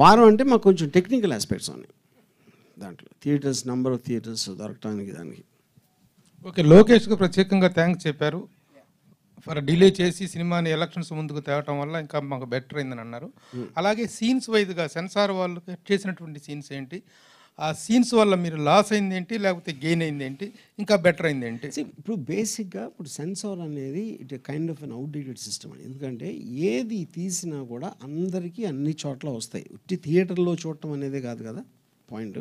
వారం అంటే మాకు కొంచెం టెక్నికల్ ఆస్పెక్ట్స్ ఉన్నాయి దాంట్లో థియేటర్స్ నెంబర్ ఆఫ్ థియేటర్స్ దొరకటానికి దానికి ఓకే లోకేష్కి ప్రత్యేకంగా థ్యాంక్స్ చెప్పారు ఫర్ డిలే చేసి సినిమాని ఎలక్షన్స్ ముందుకు తేవటం వల్ల ఇంకా మాకు బెటర్ అయిందని అన్నారు అలాగే సీన్స్ వైజ్గా సెన్సార్ వాళ్ళు చేసినటువంటి సీన్స్ ఏంటి ఆ సీన్స్ వల్ల మీరు లాస్ అయింది ఏంటి లేకపోతే గెయిన్ అయింది ఏంటి ఇంకా బెటర్ అయింది ఏంటి ఇప్పుడు బేసిక్గా ఇప్పుడు సెన్సార్ అనేది it kind of an outdated system అని ఎందుకంటే ఏది తీసినా కూడా అందరికీ అన్ని చోట్ల వస్తాయి ఉట్టి థియేటర్లో చూడటం అనేదే కాదు కదా పాయింట్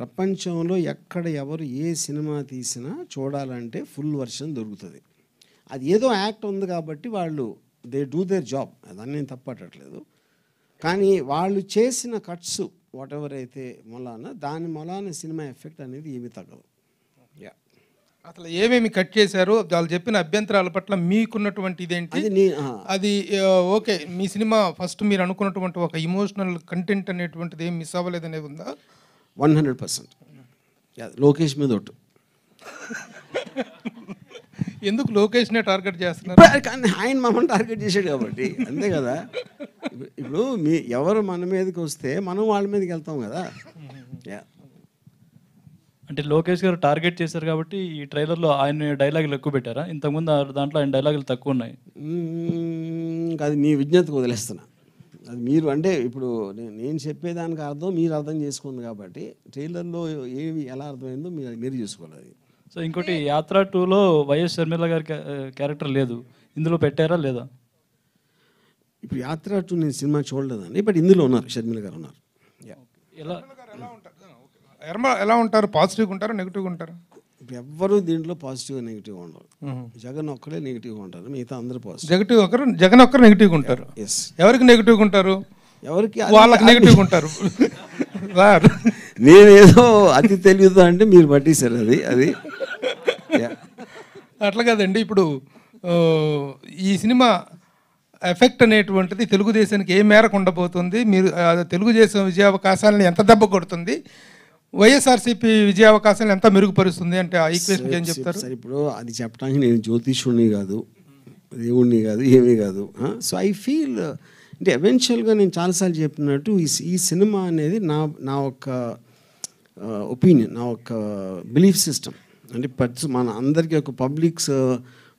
ప్రపంచంలో ఎక్కడ ఎవరు ఏ సినిమా తీసినా చూడాలంటే ఫుల్ వర్షన్ దొరుకుతుంది అది ఏదో యాక్ట్ ఉంది కాబట్టి వాళ్ళు దే డూ దేర్ జాబ్ దాన్ని నేను తప్పట్టట్లేదు కానీ వాళ్ళు చేసిన కట్స్ వాట్ ఎవర్ అయితే మొలాన దాని మొలాన సినిమా ఎఫెక్ట్ అనేది ఏమి తగ్గదు యా అసలు ఏమేమి కట్ చేశారు వాళ్ళు చెప్పిన అభ్యంతరాల పట్ల మీకున్నటువంటి ఇదేంటి అది ఓకే మీ సినిమా ఫస్ట్ మీరు అనుకున్నటువంటి ఒక ఇమోషనల్ కంటెంట్ అనేటువంటిది ఏం మిస్ అవ్వలేదు అనేది ఉందా వన్ హండ్రెడ్ పర్సెంట్ లోకేష్ మీద ఒట్టు ఎందుకు లోకేష్నే టార్గెట్ చేస్తున్నారు కానీ ఆయన మమ్మల్ని టార్గెట్ చేశాడు కాబట్టి అంతే కదా వాళ్ళు మీ ఎవరు మన మీదకి వస్తే మనం వాళ్ళ మీదకి వెళ్తాం కదా అంటే లోకేష్ గారు టార్గెట్ చేశారు కాబట్టి ఈ ట్రైలర్లో ఆయన డైలాగులు ఎక్కువ పెట్టారా ఇంతకుముందు దాంట్లో ఆయన డైలాగులు తక్కువ ఉన్నాయి అది మీ విజ్ఞతకు వదిలేస్తున్నా అది మీరు అంటే ఇప్పుడు నేను చెప్పేదానికి అర్థం మీరు అర్థం చేసుకుంది కాబట్టి ట్రైలర్లో ఏవి ఎలా అర్థమైందో మీరు మీరు చూసుకోవాలి సో ఇంకోటి యాత్ర టూలో వైఎస్ షర్మిల గారి క్యారెక్టర్ లేదు ఇందులో పెట్టారా లేదా ఇప్పుడు యాత్ర టూ నేను సినిమా చూడలేదండి బట్ ఇందులో ఉన్నారు షర్మిల గారు ఉన్నారు ఎలా ఎలా ఉంటారు పాజిటివ్గా ఉంటారు నెగిటివ్ ఉంటారు ఎవ్వరు దీంట్లో పాజిటివ్ నెగిటివ్ ఉండరు జగన్ ఒక్కడే నెగిటివ్ ఉంటారు మిగతా అందరూ పాజిటివ్ నెగిటివ్ ఒకరు జగన్ ఒక్కరు నెగిటివ్ ఉంటారు ఎస్ ఎవరికి నెగిటివ్ ఉంటారు ఎవరికి వాళ్ళకి నెగిటివ్ ఉంటారు నేనేదో అతి తెలియదు అంటే మీరు పట్టేశారు అది అది అట్లా కాదండి ఇప్పుడు ఈ సినిమా ఎఫెక్ట్ అనేటువంటిది తెలుగుదేశానికి ఏ మేరకు ఉండబోతుంది మీరు తెలుగుదేశం విజయావకాశాలను ఎంత దెబ్బ కొడుతుంది వైఎస్ఆర్సీపీ విజయావకాశాలను ఎంత మెరుగుపరుస్తుంది అంటే ఆ ఈక్వేషన్ ఏం చెప్తారు సార్ ఇప్పుడు అది చెప్పడానికి నేను జ్యోతిషుణ్ణి కాదు దేవుణ్ణి కాదు ఏమీ కాదు సో ఐ ఫీల్ అంటే ఎవెన్షియల్గా నేను చాలాసార్లు చెప్పినట్టు ఈ ఈ సినిమా అనేది నా నా ఒక ఒపీనియన్ నా ఒక బిలీఫ్ సిస్టమ్ అంటే మన అందరికీ ఒక పబ్లిక్స్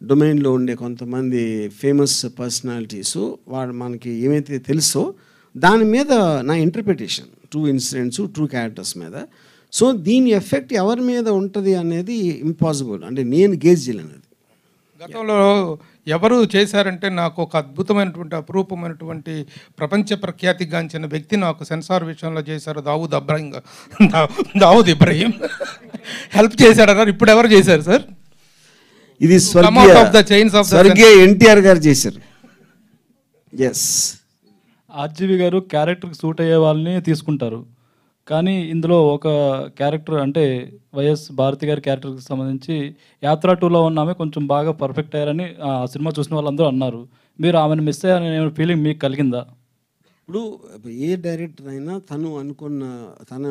డొమైన్లో ఉండే కొంతమంది ఫేమస్ పర్సనాలిటీస్ వాడు మనకి ఏమైతే తెలుసో దాని మీద నా interpretation to incidents to characters మీద సో దీని ఎఫెక్ట్ ఎవరి మీద ఉంటుంది అనేది ఇంపాసిబుల్ అంటే నేను గేజ్ చేయలేనది గతంలో ఎవరు చేశారంటే నాకు ఒక అద్భుతమైనటువంటి అపురూపమైనటువంటి ప్రపంచ ప్రఖ్యాతిగాంచిన వ్యక్తి నాకు సెన్సార్ విషయంలో చేశారు దావుద్ అబ్రాహిం దావుద్ ఇబ్రహీం హెల్ప్ చేశాడన్నారు ఇప్పుడు ఎవరు చేశారు సార్ ఇది స్వర్గీయ ఎన్టీఆర్ గారు చేశారు ఎస్ ఆర్జీవి గారు క్యారెక్టర్కి సూట్ అయ్యే వాళ్ళని తీసుకుంటారు కానీ ఇందులో ఒక క్యారెక్టర్ అంటే వైఎస్ భారతి గారి క్యారెక్టర్కి సంబంధించి యాత్ర టూలో ఉన్న ఆమె కొంచెం బాగా పర్ఫెక్ట్ అయ్యారని ఆ సినిమా చూసిన వాళ్ళందరూ అన్నారు మీరు ఆమెను మిస్ అయ్యారని ఫీలింగ్ మీకు కలిగిందా ఇప్పుడు ఏ డైరెక్టర్ అయినా తను అనుకున్న తన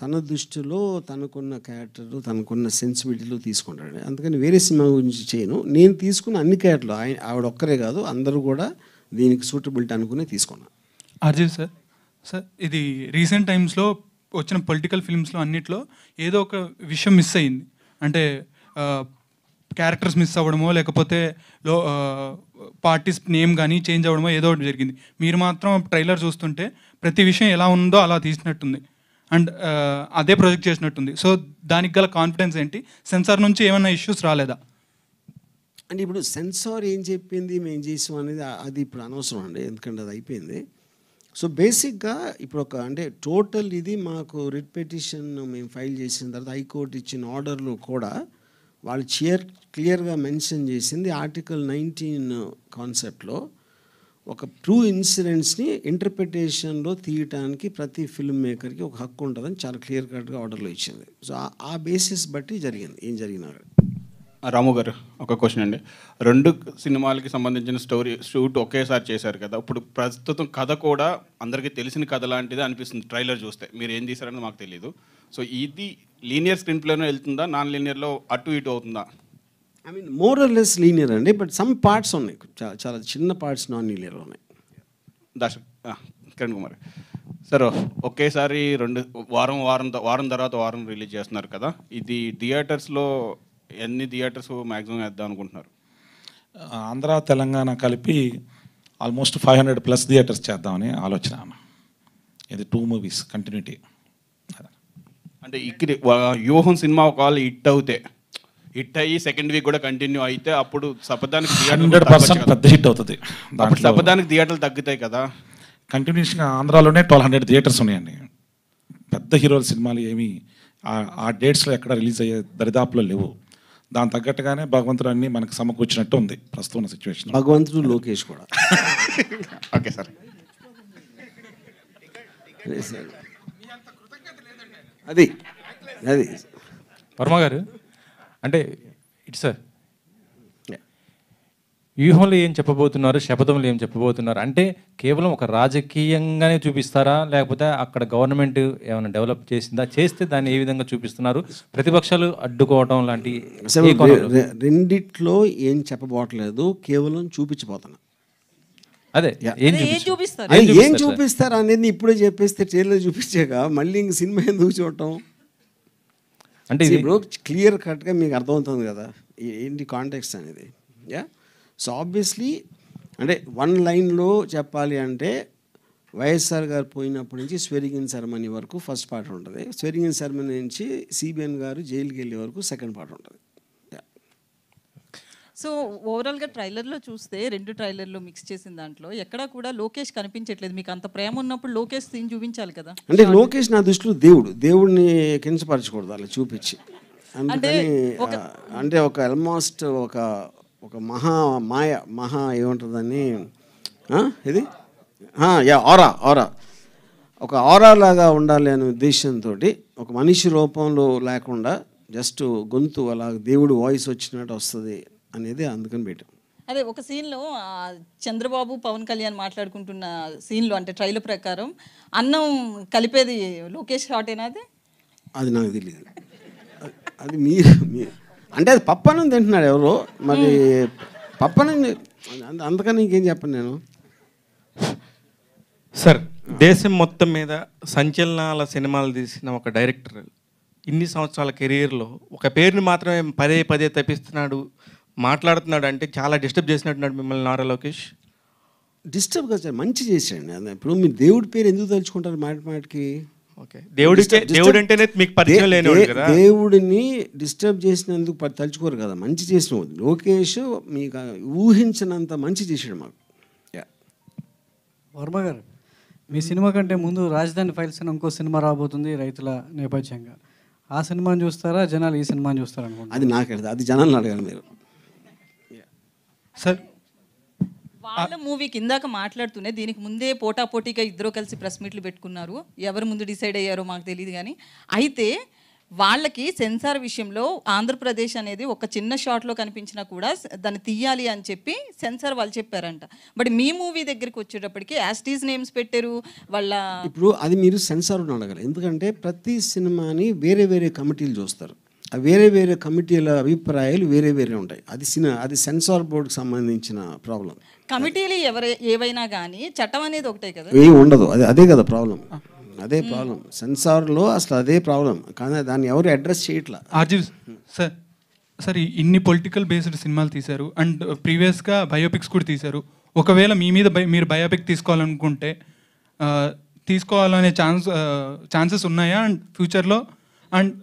తన దృష్టిలో తనకున్న క్యారెక్టర్ తనకున్న సెన్సిబిలిటీలో తీసుకుంటాడు అందుకని వేరే సినిమా గురించి చేయను నేను తీసుకున్న అన్ని క్యారెక్టర్లు ఆయన ఆవిడ ఒక్కరే కాదు అందరూ కూడా దీనికి సూటబిలిటీ అనుకునే తీసుకున్నా అర్జున్ సార్ సార్ ఇది రీసెంట్ టైమ్స్లో వచ్చిన పొలిటికల్ ఫిల్మ్స్లో అన్నిట్లో ఏదో ఒక విషయం మిస్ అయింది అంటే క్యారెక్టర్స్ మిస్ అవ్వడమో లేకపోతే లో పార్టీస్ నేమ్ కానీ చేంజ్ అవ్వడమో ఏదో ఒకటి జరిగింది మీరు మాత్రం ట్రైలర్ చూస్తుంటే ప్రతి విషయం ఎలా ఉందో అలా తీసినట్టుంది అండ్ అదే ప్రొజెక్ట్ చేసినట్టుంది సో దానికి గల కాన్ఫిడెన్స్ ఏంటి సెన్సార్ నుంచి ఏమైనా ఇష్యూస్ రాలేదా అంటే ఇప్పుడు సెన్సార్ ఏం చెప్పింది మేము చేసాం అనేది అది ఇప్పుడు అనవసరం అండి ఎందుకంటే అది అయిపోయింది సో బేసిక్గా ఇప్పుడు ఒక అంటే టోటల్ ఇది మాకు రిట్ పెటిషన్ మేము ఫైల్ చేసిన తర్వాత హైకోర్టు ఇచ్చిన ఆర్డర్లు కూడా వాళ్ళు క్లియర్ క్లియర్గా మెన్షన్ చేసింది ఆర్టికల్ నైన్టీన్ కాన్సెప్ట్లో ఒక ట్రూ ఇన్సిడెంట్స్ని ఇంటర్ప్రిటేషన్లో తీయటానికి ప్రతి ఫిల్మ్ మేకర్కి ఒక హక్కు ఉంటుందని చాలా క్లియర్ కట్గా ఆర్డర్లో ఇచ్చింది సో ఆ బేసిస్ బట్టి జరిగింది ఏం జరిగినారు రాము గారు ఒక క్వశ్చన్ అండి రెండు సినిమాలకి సంబంధించిన స్టోరీ షూట్ ఒకేసారి చేశారు కదా ఇప్పుడు ప్రస్తుతం కథ కూడా అందరికీ తెలిసిన కథ లాంటిది అనిపిస్తుంది ట్రైలర్ చూస్తే మీరు ఏం తీశారని మాకు తెలియదు సో ఇది లీనియర్ స్క్రీన్ ప్లేలో వెళ్తుందా నాన్ లీనియర్లో అటు ఇటు అవుతుందా I mean more or less linear అండి బట్ సమ్ పార్ట్స్ ఉన్నాయి చాలా చిన్న పార్ట్స్ నాన్ లీనియర్ ఉన్నాయి దర్శక్ కిరణ్ కుమార్ సార్ ఒకేసారి రెండు వారం వారం వారం తర్వాత వారం రిలీజ్ చేస్తున్నారు కదా ఇది థియేటర్స్లో ఎన్ని థియేటర్స్ మ్యాక్సిమం వేద్దాం అనుకుంటున్నారు ఆంధ్ర తెలంగాణ కలిపి almost five hundred plus theatres చేద్దామని ఆలోచన ఇది టూ మూవీస్ కంటిన్యూటీ అంటే ఇక్కడ వ్యూహం సినిమా ఒకవేళ హిట్ అవుతే హిట్ అయ్యి సెకండ్ వీక్ కూడా కంటిన్యూ అయితే అప్పుడు సపదానికి పర్సెంట్ పెద్ద హిట్ అవుతుంది సపదానికి థియేటర్లు తగ్గుతాయి కదా కంటిన్యూస్గా ఆంధ్రాలోనే ట్వెల్వ్ హండ్రెడ్ థియేటర్స్ ఉన్నాయండి పెద్ద హీరోల సినిమాలు ఏమీ ఆ డేట్స్లో ఎక్కడ రిలీజ్ అయ్యే దరిదాపులో లేవు దాని తగ్గట్టుగానే భగవంతుడు అన్ని మనకు సమకూర్చినట్టు ఉంది ప్రస్తుతం సిచ్యువేషన్ భగవంతుడు లోకేష్ కూడా ఓకే సార్ అది అది వర్మ గారు అంటే ఇట్స్ సార్ వ్యూహంలో ఏం చెప్పబోతున్నారు శపథంలో ఏం చెప్పబోతున్నారు అంటే కేవలం ఒక రాజకీయంగానే చూపిస్తారా లేకపోతే అక్కడ గవర్నమెంట్ ఏమైనా డెవలప్ చేసిందా చేస్తే దాన్ని ఏ విధంగా చూపిస్తున్నారు ప్రతిపక్షాలు అడ్డుకోవడం లాంటి రెండిట్లో ఏం చెప్పబోవట్లేదు కేవలం చూపించబోతున్నారు అదే ఏం చూపిస్తారు ఏం చూపిస్తారు అనేది ఇప్పుడే చెప్పేస్తే ట్రైలర్ చూపించాక మళ్ళీ ఇంక సినిమా ఎందుకు చూడటం అంటే ఇప్పుడు క్లియర్ కట్గా మీకు అర్థమవుతుంది కదా ఏంటి కాంటెక్స్ట్ అనేది యా సో ఆబ్వియస్లీ అంటే వన్ లైన్లో చెప్పాలి అంటే వైఎస్ఆర్ గారు పోయినప్పటి నుంచి స్వెరిగిన్ సెరమనీ వరకు ఫస్ట్ పార్ట్ ఉంటుంది స్వెరిగిన్ సెరమనీ నుంచి సిబిఎన్ గారు జైలుకి వెళ్ళే వరకు సెకండ్ పార్ట్ ఉంటుంది సో ఓవరాల్గా ట్రైలర్లో చూస్తే రెండు ట్రైలర్లు మిక్స్ చేసిన దాంట్లో ఎక్కడా కూడా లోకేష్ కనిపించట్లేదు మీకు అంత ప్రేమ ఉన్నప్పుడు లోకేష్ సీన్ చూపించాలి కదా అంటే లోకేష్ నా దృష్టిలో దేవుడు దేవుడిని కించపరచకూడదు అలా చూపించి అంటే అంటే ఒక ఆల్మోస్ట్ ఒక ఒక మహా మాయ మహా ఏముంటుందని ఇది యా ఆరా ఆరా ఒక ఆరా లాగా ఉండాలి అనే ఉద్దేశంతో ఒక మనిషి రూపంలో లేకుండా జస్ట్ గొంతు అలా దేవుడు వాయిస్ వచ్చినట్టు వస్తుంది అనేది అందుకని పెట్టాం అదే ఒక సీన్లో చంద్రబాబు పవన్ కళ్యాణ్ మాట్లాడుకుంటున్న సీన్లో అంటే ట్రైలర్ ప్రకారం అన్నం కలిపేది లోకేష్ షార్ట్ ఏనా అది అది నాకు తెలియదు అది మీరు అంటే అది పప్పనం తింటున్నాడు ఎవరు మరి పప్పనం అందుకని ఇంకేం చెప్పను నేను సార్ దేశం మొత్తం మీద సంచలనాల సినిమాలు తీసిన ఒక డైరెక్టర్ ఇన్ని సంవత్సరాల కెరీర్లో ఒక పేరుని మాత్రమే పదే పదే తప్పిస్తున్నాడు మాట్లాడుతున్నాడు అంటే చాలా డిస్టర్బ్ చేసినట్టున్నాడు మిమ్మల్ని నారా లోకేష్ డిస్టర్బ్ కాదు మంచి చేశాడు ఇప్పుడు మీరు దేవుడి పేరు ఎందుకు తలుచుకుంటారు మాట మాటకి ఓకే దేవుడి దేవుడు అంటేనే మీకు దేవుడిని డిస్టర్బ్ చేసినందుకు తలుచుకోరు కదా మంచి చేసిన లోకేష్ మీకు ఊహించినంత మంచి చేశాడు మాకు వర్మ గారు మీ సినిమా కంటే ముందు రాజధాని ఫైల్స్ అని ఇంకో సినిమా రాబోతుంది రైతుల నేపథ్యంగా ఆ సినిమాని చూస్తారా జనాలు ఈ సినిమాని చూస్తారా అది నాకు అది జనాలు అడగాలి మీరు సార్ వాళ్ళ మూవీకి ఇందాక మాట్లాడుతూనే దీనికి ముందే పోటా పోటీగా ఇద్దరు కలిసి ప్రెస్ మీట్లు పెట్టుకున్నారు ఎవరు ముందు డిసైడ్ అయ్యారో మాకు తెలియదు కానీ అయితే వాళ్ళకి సెన్సార్ విషయంలో ఆంధ్రప్రదేశ్ అనేది ఒక చిన్న షాట్లో కనిపించినా కూడా దాన్ని తీయాలి అని చెప్పి సెన్సార్ వాళ్ళు చెప్పారంట బట్ మీ మూవీ దగ్గరికి వచ్చేటప్పటికి యాస్టీస్ నేమ్స్ పెట్టారు వాళ్ళ ఇప్పుడు అది మీరు సెన్సార్ అడగాలి ఎందుకంటే ప్రతి సినిమాని వేరే వేరే కమిటీలు చూస్తారు వేరే వేరే కమిటీల అభిప్రాయాలు వేరే వేరే ఉంటాయి అది సినా అది సెన్సార్ బోర్డుకి సంబంధించిన ప్రాబ్లం కమిటీలు ఎవరు ఏవైనా కానీ చట్టం అనేది ఒకటే కదా ఏమి ఉండదు అది అదే కదా ప్రాబ్లం అదే ప్రాబ్లం సెన్సార్లో అసలు అదే ప్రాబ్లం కానీ దాన్ని ఎవరు అడ్రస్ చేయట్లా ఆర్జీ సార్ సార్ ఇన్ని పొలిటికల్ బేస్డ్ సినిమాలు తీశారు అండ్ ప్రీవియస్గా బయోపిక్స్ కూడా తీశారు ఒకవేళ మీ మీద మీరు బయోపిక్ తీసుకోవాలనుకుంటే తీసుకోవాలనే ఛాన్స్ ఛాన్సెస్ ఉన్నాయా అండ్ ఫ్యూచర్లో అండ్